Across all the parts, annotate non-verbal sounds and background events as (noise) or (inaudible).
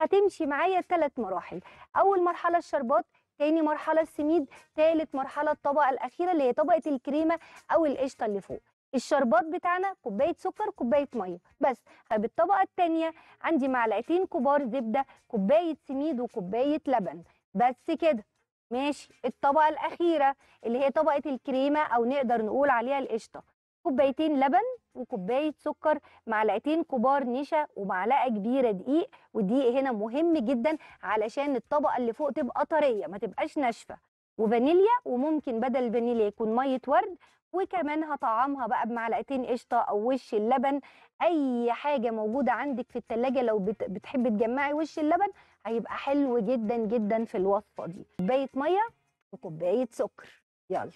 هتمشي معايا ثلاث مراحل اول مرحله الشربات تاني مرحله السميد تالت مرحله الطبقه الاخيره اللي هي طبقه الكريمه او القشطه اللي فوق الشربات بتاعنا كوبايه سكر كوبايه ميه بس طب الطبقه الثانيه عندي معلقتين كبار زبده كوبايه سميد وكوبايه لبن بس كده ماشي الطبقه الاخيره اللي هي طبقه الكريمه او نقدر نقول عليها القشطه كوبايتين لبن وكوبايه سكر معلقتين كبار نشا ومعلقه كبيره دقيق والدقيق هنا مهم جدا علشان الطبقه اللي فوق تبقى طريه ما تبقاش ناشفه وفانيليا وممكن بدل الفانيليا يكون ميه ورد وكمان هطعمها بقى بمعلقتين قشطه او وش اللبن اي حاجه موجوده عندك في التلاجة لو بتحبي تجمعي وش اللبن هيبقى حلو جدا جدا في الوصفه دي كوبايه ميه وكوبايه سكر يلا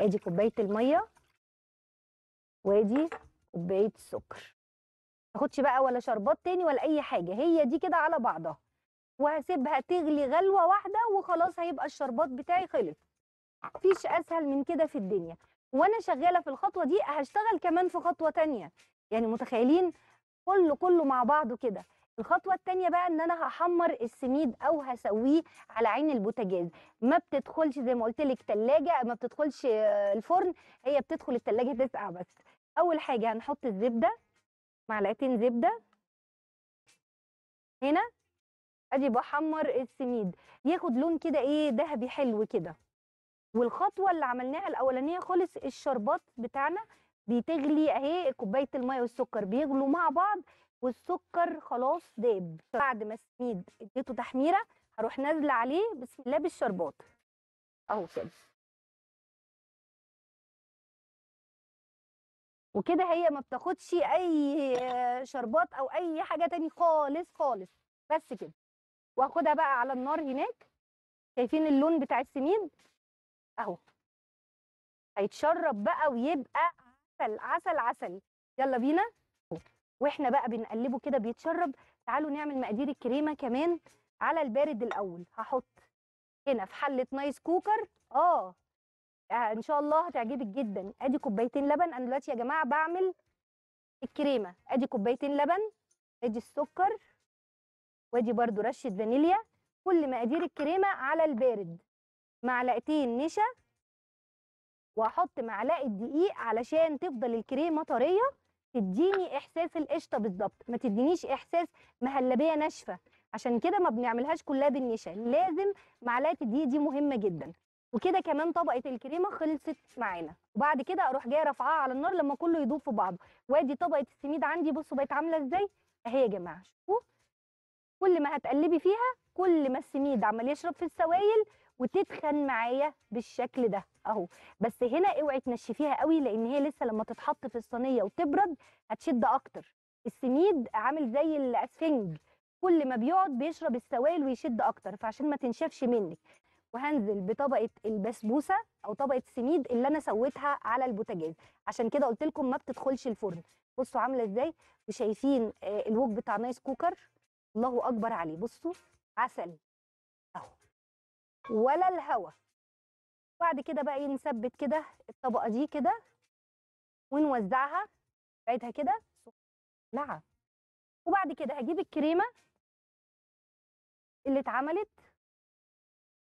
ادي كوبايه الميه وادي كوبايه السكر ما تاخدش بقى ولا شربات تاني ولا اي حاجه هي دي كده على بعضها وهسيبها تغلي غلوه واحده وخلاص هيبقى الشربات بتاعي خلص مفيش اسهل من كده في الدنيا وانا شغاله في الخطوه دي هشتغل كمان في خطوه تانية يعني متخيلين كله كله مع بعضه كده الخطوه الثانيه بقى ان انا هحمر السميد او هسويه على عين البوتاجاز ما بتدخلش زي ما قلت لك ثلاجه ما بتدخلش آه، الفرن هي بتدخل الثلاجه تسقع بس اول حاجه هنحط الزبده معلقتين زبده هنا ادي بحمر السميد ياخد لون كده ايه ذهبي حلو كده والخطوه اللي عملناها الاولانيه خالص الشربات بتاعنا بتغلي اهي كوبايه الميه والسكر بيغلوا مع بعض والسكر خلاص داب بعد ما السميد اديته تحميره هروح نازله عليه بسم الله بالشربات اهو كده وكده هي ما بتاخدش اي شربات او اي حاجه تاني خالص خالص بس كده واخدها بقى على النار هناك شايفين اللون بتاع السميد اهو هيتشرب بقى ويبقى عسل عسل عسل يلا بينا واحنا بقى بنقلبه كده بيتشرب تعالوا نعمل مقادير الكريمه كمان على البارد الاول هحط هنا في حله نايس كوكر آه. اه ان شاء الله هتعجبك جدا ادي كوبايتين لبن انا دلوقتي يا جماعه بعمل الكريمه ادي كوبايتين لبن ادي السكر وادي برده رشه فانيليا كل مقادير الكريمه على البارد معلقتين نشا واحط معلقه دقيق علشان تفضل الكريمه طريه تديني احساس القشطه بالظبط ما تدينيش احساس مهلبيه ناشفه عشان كده ما بنعملهاش كلها بالنشا لازم معلقه الدقيق دي مهمه جدا وكده كمان طبقه الكريمه خلصت معانا وبعد كده اروح جايه رافعاها على النار لما كله يدوب في بعضه وادي طبقه السميد عندي بصوا بقت عامله ازاي اهي يا جماعه شوفوا كل ما هتقلبي فيها كل ما السميد عمال يشرب في السوائل وتتخن معايا بالشكل ده اهو بس هنا اوعي تنشفيها قوي لان هي لسه لما تتحط في الصينيه وتبرد هتشد اكتر السميد عامل زي الاسفنج كل ما بيقعد بيشرب السوائل ويشد اكتر فعشان ما تنشفش منك وهنزل بطبقه البسبوسه او طبقه السميد اللي انا سويتها على البوتاجاز عشان كده قلت لكم ما بتدخلش الفرن بصوا عامله ازاي وشايفين آه، الوك بتاع نايس كوكر الله اكبر عليه بصوا عسل اهو ولا الهوا بعد كده بقى ايه نثبت كده الطبقه دي كده ونوزعها بعيدها كده لا وبعد كده هجيب الكريمه اللي اتعملت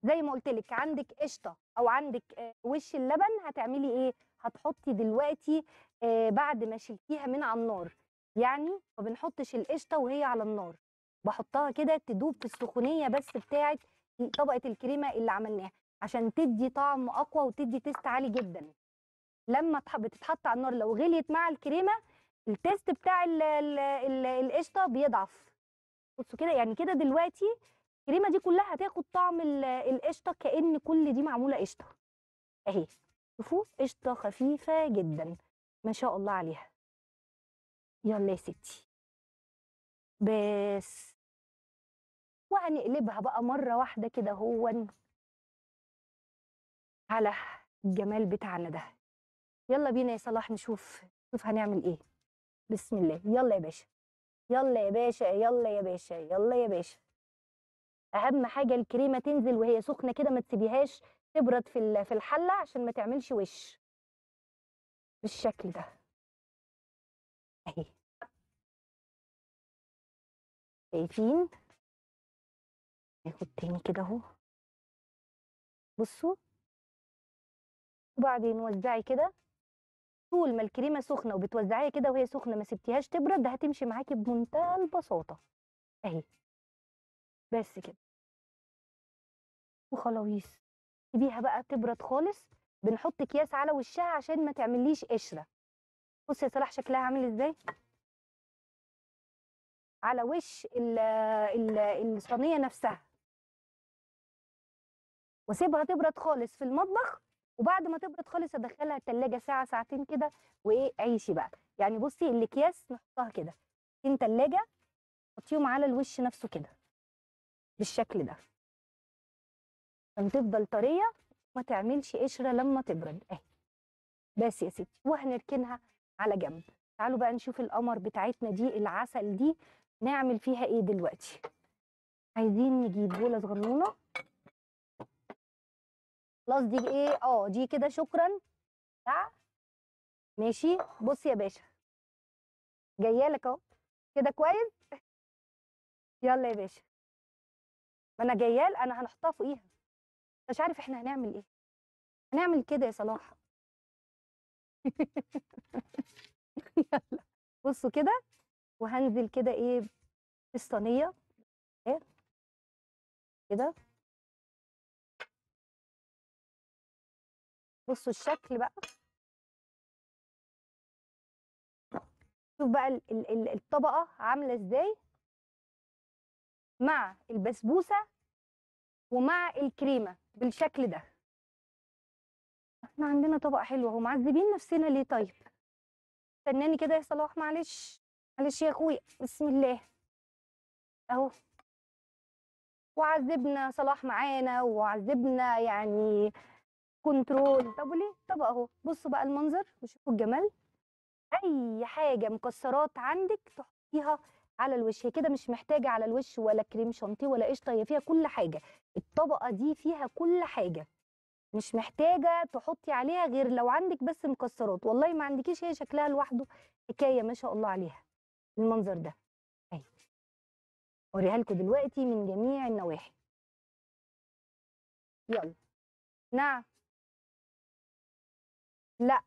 زي ما قلت لك عندك قشطه او عندك آه، وش اللبن هتعملي ايه هتحطي دلوقتي آه، بعد ما شلتيها من على النار يعني ما بنحطش القشطه وهي على النار بحطها كده تدوب في السخونيه بس بتاعه طبقه الكريمه اللي عملناها عشان تدي طعم اقوى وتدي تيست عالي جدا لما بتتحط على النار لو غليت مع الكريمه التيست بتاع القشطه بيضعف بصوا كده يعني كده دلوقتي الكريمه دي كلها هتاخد طعم القشطه كان كل دي معموله قشطه اهي شوفوا قشطه خفيفه جدا ما شاء الله عليها يلا يا ستي بس وهنقلبها بقى مره واحده كده هون على الجمال بتاعنا ده يلا بينا يا صلاح نشوف نشوف هنعمل ايه بسم الله يلا يا باشا يلا يا باشا يلا يا باشا يلا يا باشا اهم حاجه الكريمه تنزل وهي سخنه كده ما تسيبيهاش تبرد في في الحله عشان ما تعملش وش بالشكل ده اهي شايفين ناخد تاني كده اهو بصوا وبعدين وزعي كده طول ما الكريمه سخنه وبتوزعيها كده وهي سخنه ما سبتيهاش تبرد ده هتمشي معاكي بمنتهى البساطه اهي بس كده وخلاويص سيبيها بقى تبرد خالص بنحط اكياس على وشها عشان ما تعمليش قشره بصي يا صلاح شكلها عامل ازاي على وش ال ال الصينيه نفسها واسيبها تبرد خالص في المطبخ وبعد ما تبرد خالص ادخلها التلاجة ساعة ساعتين كده وايه عيشي بقى يعني بصي الاكياس نحطها كده اتنين ثلاجه حطيهم على الوش نفسه كده بالشكل ده عشان تفضل طرية ما تعملش قشرة لما تبرد اهي بس يا ستي وهنركنها على جنب تعالوا بقى نشوف القمر بتاعتنا دي العسل دي نعمل فيها ايه دلوقتي عايزين نجيب بوله صغنونه خلاص دي ايه اه دي كده شكرا بتاع ماشي بص يا باشا جايه لك اهو كده كويس يلا يا باشا ما انا جايه انا هنحطها فوقيها مش عارف احنا هنعمل ايه هنعمل كده يا صلاح (laughs) يلا بصوا كده وهنزل كده ايه في الصينيه ايه كده بصوا الشكل بقى شوف بقى الطبقه عامله ازاي مع البسبوسه ومع الكريمه بالشكل ده احنا عندنا طبقة حلوة ومعذبين نفسنا ليه طيب استناني كده يا صلاح معلش معلش يا اخويا بسم الله اهو وعذبنا صلاح معانا وعذبنا يعني كنترول طب وليه طب اهو بصوا بقى المنظر وشوفوا الجمال اي حاجه مكسرات عندك تحطيها على الوش هي كده مش محتاجه على الوش ولا كريم شانتيه ولا قشطه هي فيها كل حاجه الطبقه دي فيها كل حاجه مش محتاجه تحطي عليها غير لو عندك بس مكسرات والله ما عندكيش هي شكلها لوحده حكايه ما شاء الله عليها المنظر ده اهي اوريها لكم دلوقتي من جميع النواحي يلا نعم لا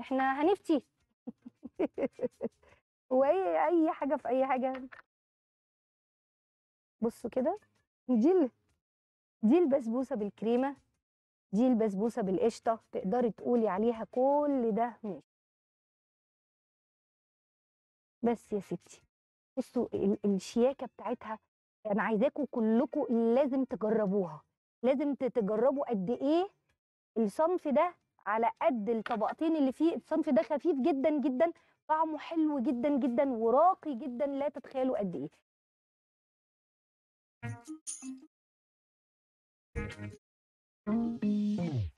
احنا هنفتي (laughs) واي اي حاجه في اي حاجه بصوا كده دي ال... دي البسبوسه بالكريمه دي البسبوسه بالقشطه تقدري تقولي عليها كل ده ماشي بس يا ستي بصوا الشياكه بتاعتها انا عايزاكم كلكم لازم تجربوها لازم تجربوا قد ايه الصنف ده على قد الطبقتين اللي فيه الصنف ده خفيف جدا جدا طعمه حلو جدا جدا وراقي جدا لا تتخيلوا قد ايه Thank you.